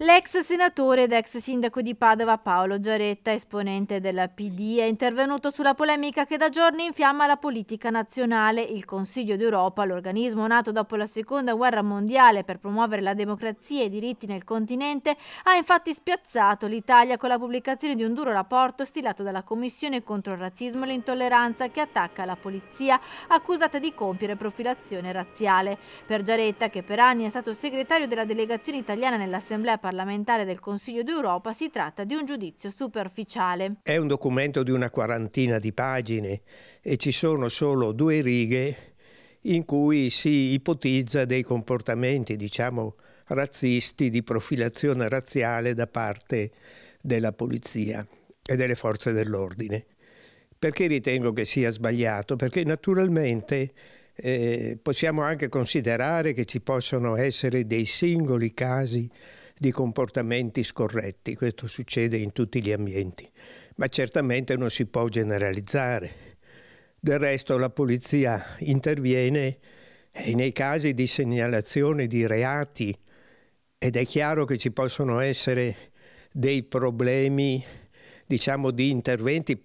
L'ex senatore ed ex sindaco di Padova Paolo Giaretta, esponente della PD, è intervenuto sulla polemica che da giorni infiamma la politica nazionale. Il Consiglio d'Europa, l'organismo nato dopo la Seconda Guerra Mondiale per promuovere la democrazia e i diritti nel continente, ha infatti spiazzato l'Italia con la pubblicazione di un duro rapporto stilato dalla Commissione contro il razzismo e l'intolleranza che attacca la polizia accusata di compiere profilazione razziale. Per Giaretta, che per anni è stato segretario della delegazione italiana nell'Assemblea parlamentare del Consiglio d'Europa si tratta di un giudizio superficiale. È un documento di una quarantina di pagine e ci sono solo due righe in cui si ipotizza dei comportamenti, diciamo, razzisti, di profilazione razziale da parte della polizia e delle forze dell'ordine. Perché ritengo che sia sbagliato? Perché naturalmente eh, possiamo anche considerare che ci possono essere dei singoli casi di comportamenti scorretti, questo succede in tutti gli ambienti, ma certamente non si può generalizzare. Del resto la polizia interviene eh, nei casi di segnalazione di reati ed è chiaro che ci possono essere dei problemi diciamo di interventi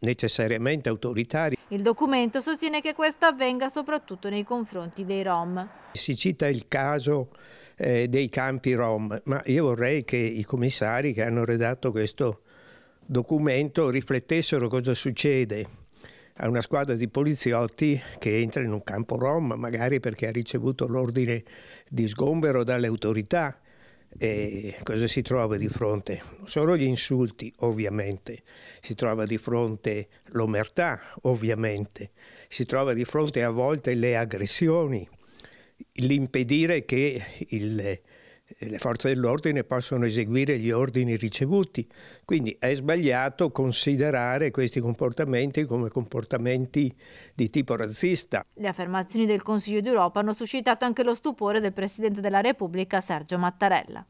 necessariamente autoritari. Il documento sostiene che questo avvenga soprattutto nei confronti dei Rom. Si cita il caso eh, dei campi Rom, ma io vorrei che i commissari che hanno redatto questo documento riflettessero cosa succede a una squadra di poliziotti che entra in un campo rom, magari perché ha ricevuto l'ordine di sgombero dalle autorità e cosa si trova di fronte? Non solo gli insulti, ovviamente, si trova di fronte l'omertà, ovviamente, si trova di fronte a volte le aggressioni, l'impedire che il, le forze dell'ordine possono eseguire gli ordini ricevuti. Quindi è sbagliato considerare questi comportamenti come comportamenti di tipo razzista. Le affermazioni del Consiglio d'Europa hanno suscitato anche lo stupore del Presidente della Repubblica Sergio Mattarella.